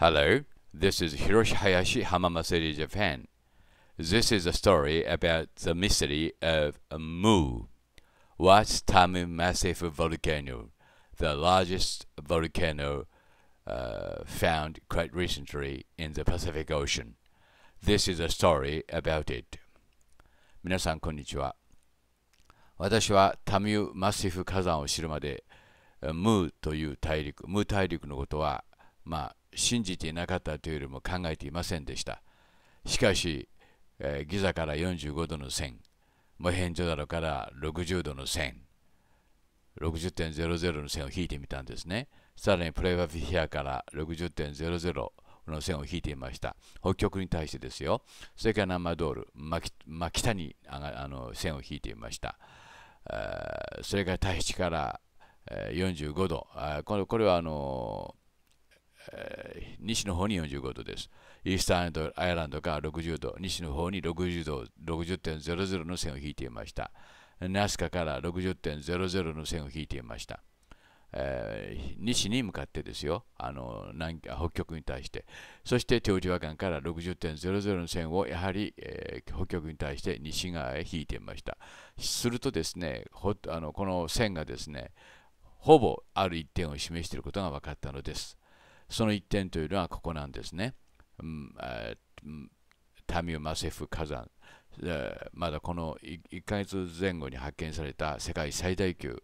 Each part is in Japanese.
Hello, this is Hiroshi Hayashi Hamamatsu, Japan. This is a story about the mystery of Mu, Watch Tamu Massive Volcano, the largest volcano uh, found quite recently in the Pacific Ocean. This is a story about it. 皆さん、こんにちは。私はタミューマシフ火山を知るまで、ムーという大陸、ムー大陸のことは、まあ、信じていなかったというよりも考えていませんでした。しかし、えー、ギザから45度の線、モヘンジョダロから60度の線、60.00の線を引いてみたんですね。さらにプレバフィヒアから60.00の線を引いていました。北極に対してですよ。それからナマドール、マキ北にあの線を引いていました。それから大地から45度。これこれはあの西の方に45度です。イースターアイランドが60度、西の方に60度、60.00の線を引いていました。ナスカから60.00の線を引いていました。えー、西に向かってですよ、あの南北極に対して、そしてテオジワカンから60.00の線をやはり、えー、北極に対して西側へ引いていました。するとですね、あのこの線がですね、ほぼある一点を示していることが分かったのです。その一点というのはここなんですね。タミウマセフ火山、まだこの 1, かヶ月前後に発見された世界最大級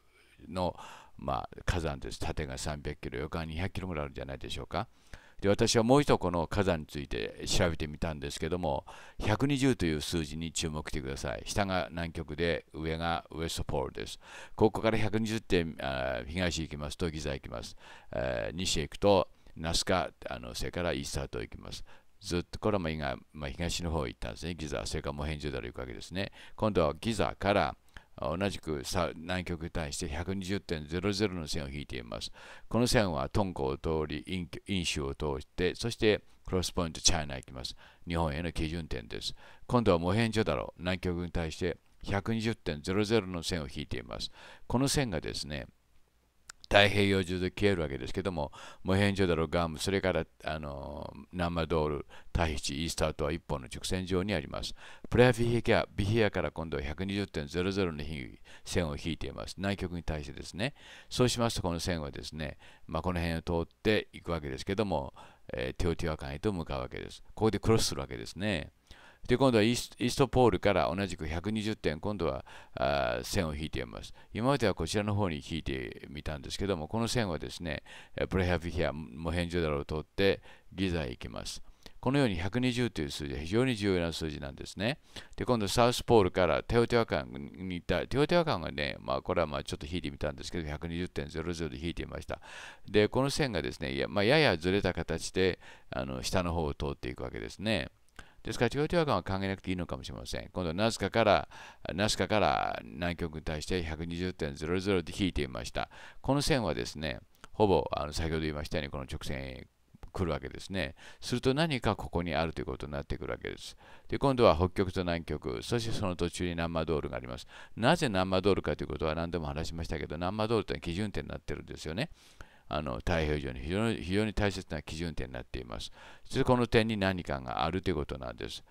の、まあ、火山です。縦が300キロ、横が200キロぐらいあるんじゃないでしょうか。で私はもう一度この火山について調べてみたんですけども120という数字に注目してください下が南極で上がウエストポールですここから120点東行きますとギザ行きます、西へ行くとナスカ、あのそれからイースター島行きます。ずっとこれも、まあ、東の方行ったんですね。ギザ、それからモヘンジョダル行くわけですね。今度はギザから同じく南極に対して120.00の線を引いています。この線はトンコを通り、インシュを通して、そしてクロスポイントチャイナ行きます。日本への基準点です。今度はモヘンジョダル、南極に対して120.00の線を引いています。この線がですね、太平洋中で消えるわけですけども、モヘンジョダロガム、それからあのナンマドール、タヒチ、イースターとは一本の直線上にあります。プレアフィヒケア、ビヒアから今度は120.00の線を引いています。南極に対してですね。そうしますと、この線はですね、まあ、この辺を通っていくわけですけども、えー、テオティワカンへと向かうわけです。ここでクロスするわけですね。で、今度はイーストポールから同じく120点、今度はあ線を引いています。今まではこちらの方に引いてみたんですけども、この線はですね、プレハビヒア、モヘンジョダロを通ってギザへ行きます。このように120という数字は非常に重要な数字なんですね。で、今度、サウスポールからテオテワカンに行った。テオテワカンがね、まあ、これはまあちょっと引いてみたんですけど、120.00で引いてみました。で、この線がですね、や,、まあ、ややずれた形で、あの下の方を通っていくわけですね。ですから、調教官は考えなくていいのかもしれません。今度、ナスカから、ナスカから南極に対して120.00で引いてみました。この線はですね、ほぼあの先ほど言いましたように、この直線へ来るわけですね。すると何かここにあるということになってくるわけです。で、今度は北極と南極、そしてその途中にナンマドールがあります。なぜナンマドールかということは何度も話しましたけど、ナンマドールというのは基準点になっているんですよね。あの太平洋上に非常に非常に大切な基準点になっています。そしてこの点に何かがあるということなんです。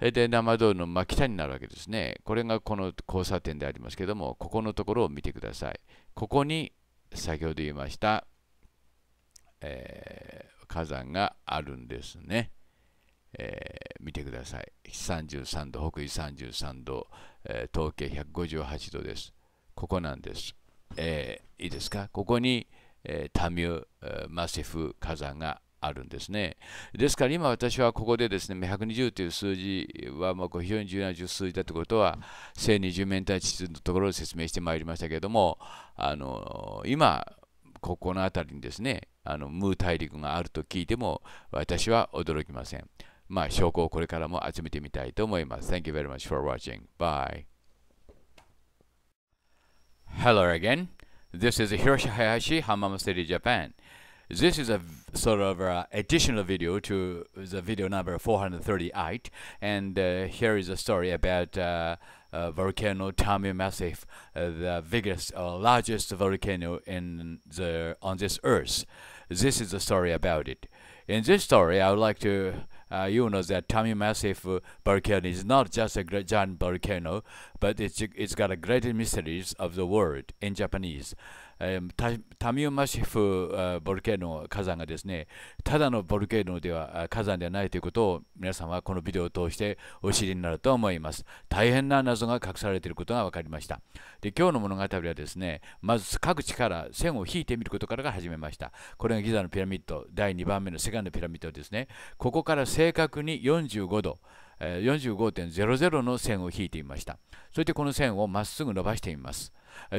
で生通りの真北になるわけですね。これがこの交差点でありますけども、ここのところを見てください。ここに先ほど言いました、えー、火山があるんですね。えー、見てください。33度、北緯33度、えー、東経158度です。ここなんです。えー、いいですか、ここに、えー、タミュー・マシフ火山があるんですね。ですから今私はここでですね、120という数字はま非常に重要な数字だということは、1020面体地図のところで説明してまいりましたけれども、あの今、ここの辺りにですね、あのムー大陸があると聞いても、私は驚きません。まあ、証拠をこれからも集めてみたいと思います。Thank you very much for watching. Bye. Hello again. This is Hiroshi Hayashi, Hamam City, Japan. This is a sort of uh, additional video to the video number 438, and uh, here is a story about uh, uh volcano Tami Massif, uh, the biggest, uh, largest volcano in the on this earth. This is the story about it. In this story, I would like to uh, you know that Tami Massif volcano uh, is not just a giant volcano, oh, but it's it's got a great mysteries of the world in Japanese. タミウマシフボルケーノ火山がですねただのボルケーノでは火山ではないということを皆さんはこのビデオを通してお知りになると思います大変な謎が隠されていることが分かりましたで今日の物語はですねまず各地から線を引いてみることからが始めましたこれがギザのピラミッド第2番目の世ンのピラミッドですねここから正確に45度45.00の線を引いてみましたそしてこの線をまっすぐ伸ばしてみます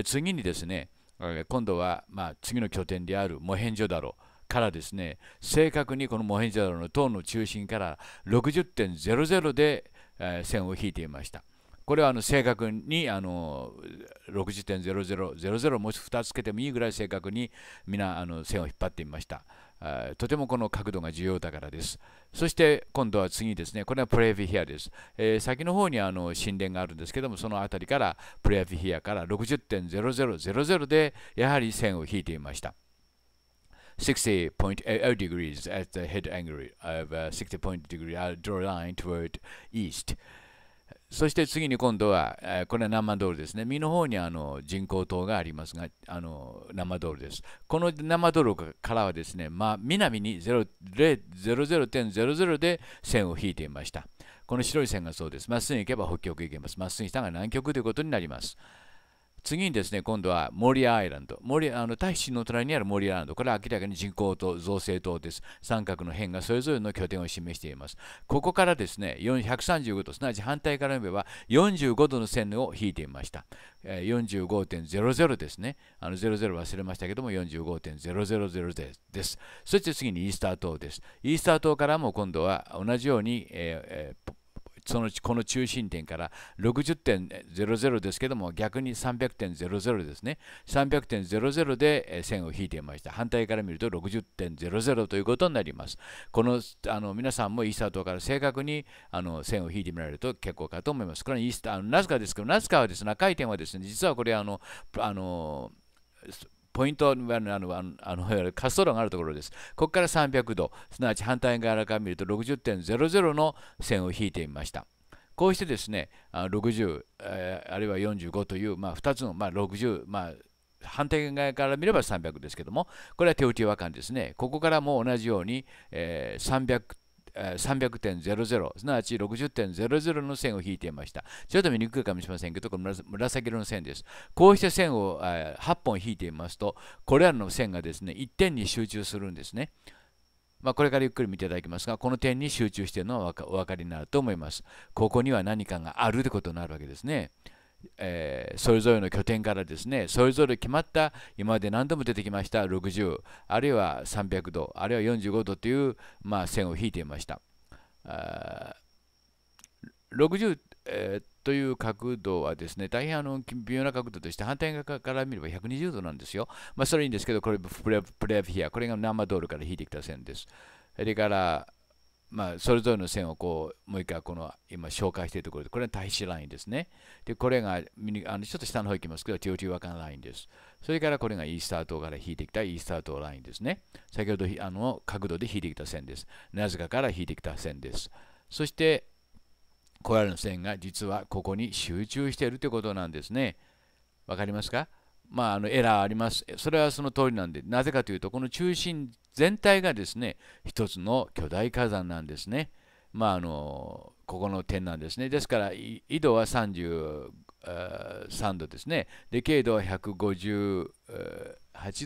次にですね今度は、まあ、次の拠点であるモヘンジョダロからですね正確にこのモヘンジョダロの塔の中心から60.00で、えー、線を引いていました。これはあの正確にあの60.0000もし2つけてもいいぐらい正確に皆あの線を引っ張ってみました。とてもこの角度が重要だからです。そして今度は次ですね、これはプレービヒアです。えー、先の方にあの神殿があるんですけども、その辺りからプレービヒアから60.0000でやはり線を引いていました。60.0 degrees at the head angle of 60.0 degree draw line toward east. そして次に今度は、えー、これは生ドールですね。身の方にあの人工島がありますが、あの生ドールです。この生ドールからはですね、まあ、南に00.00 00で線を引いていました。この白い線がそうです。まっすぐ行けば北極行けます。まっすぐ下が南極ということになります。次にですね、今度はモリアアイランド。モリあのタヒの隣にあるモリアアイランド。これは明らかに人口と造成島です。三角の辺がそれぞれの拠点を示しています。ここからですね、135度、すなわち反対から見れば45度の線を引いてみました。45.00ですね。あの00忘れましたけども、45.000です。そして次にイースター島です。イースター島からも今度は同じように、えーえーそのこの中心点から60.00ですけども逆に300.00ですね300.00で線を引いていました反対から見ると60.00ということになりますこのあの皆さんもイースター島から正確にあの線を引いてみられると結構かと思いますこれはイースターナスカですけどナスカはですね赤い点はですね実はこれあのあのポイントはあのあの滑走路があるところです。ここから300度、すなわち反対側から見ると60.00の線を引いてみました。こうしてですね、60、えあるいは45という、まあ、2つの、まあ、60、まあ、反対側から見れば300ですけども、これは手打ち和感ですね。ここからも同じように、えー、300 300.00、すなわち60.00の線を引いていました。ちょっと見にくいかもしれませんけど、この紫色の線です。こうして線を8本引いていますと、これらの線がですね、1点に集中するんですね。まあ、これからゆっくり見ていただきますが、この点に集中しているのはお分かりになると思います。ここには何かがあるということになるわけですね。えー、それぞれの拠点からですねそれぞれ決まった今まで何度も出てきました60あるいは300度あるいは45度という、まあ、線を引いていました60、えー、という角度はですね大変あの微妙な角度として反対側から見れば120度なんですよ、まあ、それいいんですけどこれプレプレフィアこれが生ドールから引いてきた線ですそれからまあ、それぞれの線をこうもう一回この今紹介しているところでこれは対比ラインですねでこれがあのちょっと下の方行きますけど TOT 和漢ラインですそれからこれがイースター島から引いてきたイースター島ラインですね先ほどあの角度で引いてきた線ですなぜかから引いてきた線ですそしてこれらの線が実はここに集中しているということなんですねわかりますかまあ、あのエラーあります。それはその通りなんで、なぜかというと、この中心全体がですね、一つの巨大火山なんですね。まあ、あのここの点なんですね。ですから、緯度は3 3度ですね。で、経度は158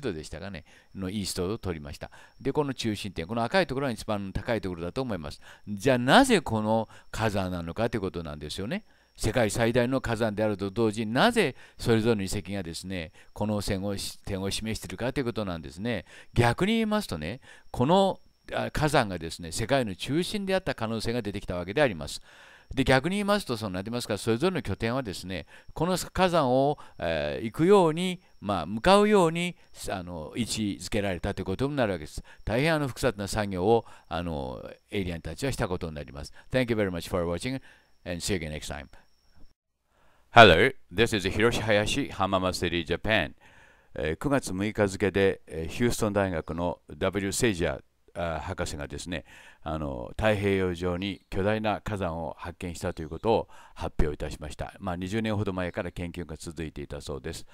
度でしたかね、のイーストを取りました。で、この中心点、この赤いところが一番高いところだと思います。じゃあ、なぜこの火山なのかということなんですよね。世界最大の火山であると同時になぜそれぞれの遺跡がですねこの線を点を示しているかということなんですね逆に言いますとねこの火山がですね世界の中心であった可能性が出てきたわけでありますで逆に言いますとそのなりますかそれぞれの拠点はですねこの火山を、えー、行くように、まあ、向かうようにあの位置づけられたということになるわけです。大変あの複雑な作業をあのエイリアンたちはしたことになります。Thank you very much for watching. and see you again next time. Hello, this is Hiroshi Hayashi, Hamama City, Japan. 9月6日付でヒューストン大学の W. セイジャー博士がですねあの太平洋上に巨大な火山を発見したということを発表いたしました、まあ、20年ほど前から研究が続いていたそうです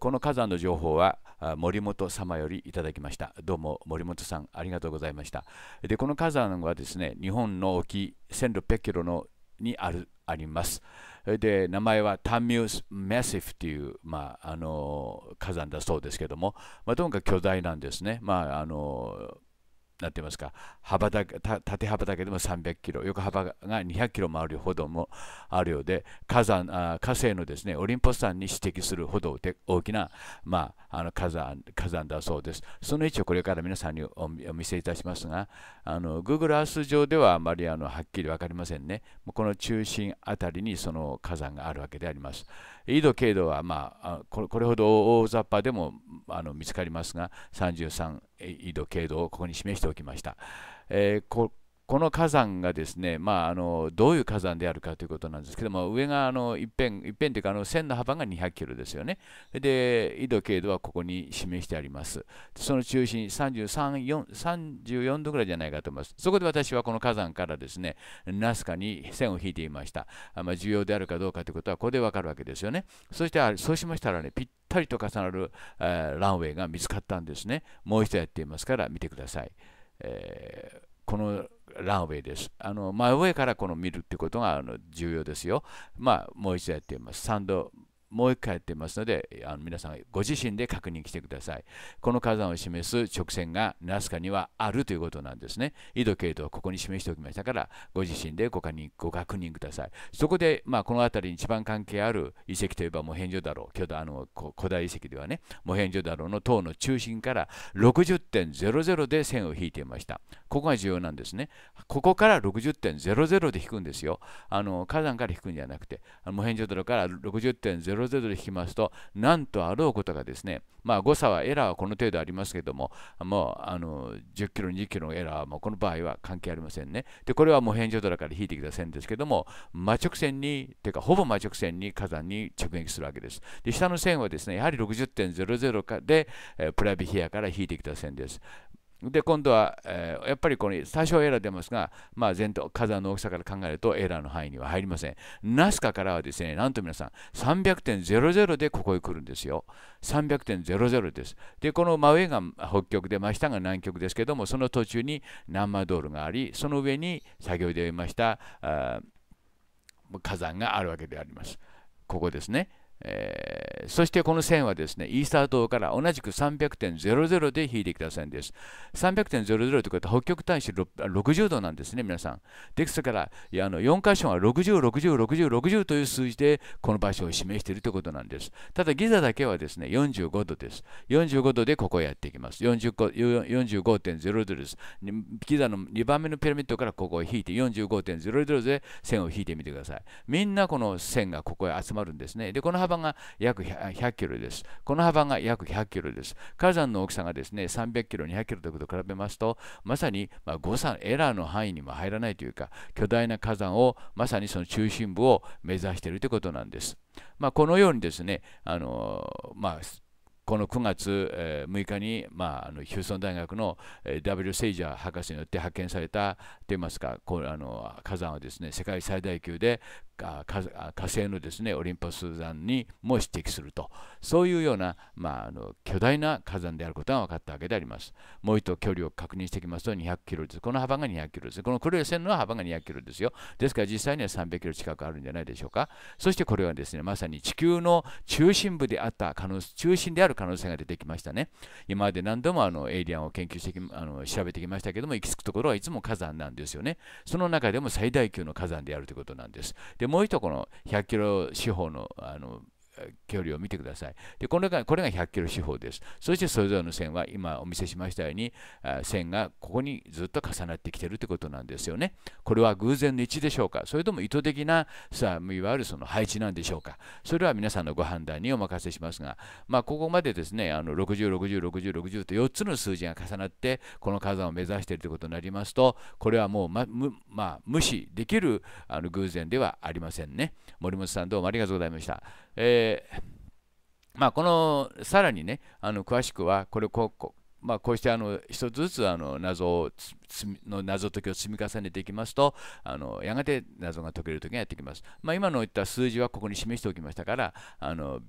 この火山の情報は森本様よりいただきましたどうも森本さんありがとうございましたでこの火山はですね日本の沖1600キロのにあるあります。で名前はタンミュース・メシフという、まあ、あの火山だそうですけども、まあ、ともかく巨大なんですね。まあ、あのなて言いますか幅だけ縦幅だけでも300キロ横幅が200キロもあるほどもあるようで火山あ火星のですねオリンポス山に指摘するほどで大きな、まあの火山火山だそうです。その位置をこれから皆さんにお見せいたしますが、あの Google Earth 上ではあまりあのはっきり分かりませんね。この中心あたりにその火山があるわけであります。緯度、経度は、まあ、これほど大雑把でもあの見つかりますが、33緯度、経度をここに示しておきました。えーこの火山がですね、まあ、あのどういう火山であるかということなんですけども上があの一辺一辺というかあの線の幅が200キロですよねで緯度経度はここに示してありますその中心34度ぐらいじゃないかと思いますそこで私はこの火山からですねナスカに線を引いていましたあ、まあ、重要であるかどうかということはここでわかるわけですよねそしてそうしましたらねぴったりと重なる、えー、ランウェイが見つかったんですねもう一度やっていますから見てください、えーこのランウェイです。あの真上からこの見るってことがあの重要ですよ。まあ、もう一度やってみます。サンドもう一回やってますのであの皆さんご自身で確認してくださいこの火山を示す直線がナスカにはあるということなんですね緯度経度はここに示しておきましたからご自身でご確認ご確認くださいそこで、まあ、この辺りに一番関係ある遺跡といえばモヘンジョダロ巨大あの古代遺跡ではねモヘンジョダロの塔の中心から60.00で線を引いていましたここが重要なんですねここから60.00で引くんですよあの火山から引くんじゃなくてモヘンジョダロから60.00 0.00で引きますと、なんとあろうことがですね、まあ、誤差はエラーはこの程度ありますけども、もうあの10キロ、20キロのエラーはもうこの場合は関係ありませんね。で、これはもう変状度だから引いてきた線ですけども、真直線に、てかほぼ真直線に火山に直撃するわけです。で、下の線はですね、やはり60.00で、えー、プラビヒアから引いてきた線です。で、今度は、えー、やっぱりこれ、多少エラー出ますが、まあ、全体、火山の大きさから考えるとエラーの範囲には入りません。ナスカからはですね、なんと皆さん、300.00でここへ来るんですよ。300.00です。で、この真上が北極で、真下が南極ですけども、その途中にンマドールがあり、その上に先ほど言いました火山があるわけであります。ここですね。えー、そしてこの線はですね、イースター島から同じく300.00で引いてきた線です。300.00ということは北極大使60度なんですね、皆さん。ですから、いやあの4箇所は60、60、60、60という数字でこの場所を示しているということなんです。ただ、ギザだけはですね、45度です。45度でここをやっていきます。45.00度です。ギザの2番目のピラミッドからここを引いて45.00で線を引いてみてください。みんなこの線がここへ集まるんですね。でこの幅が約100キロです。この幅が約100キロです。火山の大きさがですね、300キロ、200キロということと比べますと、まさに、ま誤算、エラーの範囲にも入らないというか、巨大な火山を、まさにその中心部を目指しているということなんです。まあ、このようにですね、あのまあこの9月、え6日に、まあ、あのヒューソン大学の、えー、W. セイジャー博士によって発見されたといいますかこあの火山はですね世界最大級で火星のですねオリンポス山にも指摘するとそういうような、まあ、あの巨大な火山であることが分かったわけであります。もう一度距離を確認していきますと200キロです。この幅が200キロです。この黒い線の幅が200キロですよ。ですから実際には300キロ近くあるんじゃないでしょうか。そしてこれはですねまさに地球の中心部であった可能中心である可能性が出てきましたね。今まで何度もあのエイリアンを研究してあの調べてきましたけども行き着くところはいつも火山なんですよね。その中でも最大級の火山であるということなんです。ででもう一個の100キロ四方のあの距離を見てください。で、ここれが100キロ四方です。そしてそれぞれの線は今お見せしましたように線がここにずっと重なってきているということなんですよね。これは偶然の一置でしょうかそれとも意図的なさあいわゆるその配置なんでしょうかそれは皆さんのご判断にお任せしますが、まあ、ここまでですねあの60、60、60、60と4つの数字が重なってこの火山を目指しているということになりますとこれはもうま、まあ、無視できるあの偶然ではありませんね。森本さんどうもありがとうございました。えー、まあ、このさらにねあの詳しくはこれここまあ、こうしてあの一つずつあの謎をの謎解きを積み重ねていきますとあのやがて謎が解ける時がやってきます、まあ、今の言った数字はここに示しておきましたからあの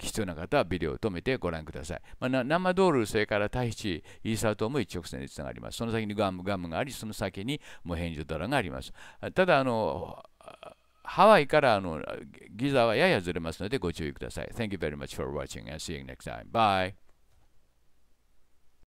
必要な方はビデオを止めてご覧ください。まあ、生ドール、それからタヒチ、イーサー島も一直線につながります。その先にガム、ガムがあり、その先にもうヘンジドラがあります。ただ、あの、ハワイからあのギザはややずれますのでご注意ください。Thank you very much for watching and see you next time. Bye!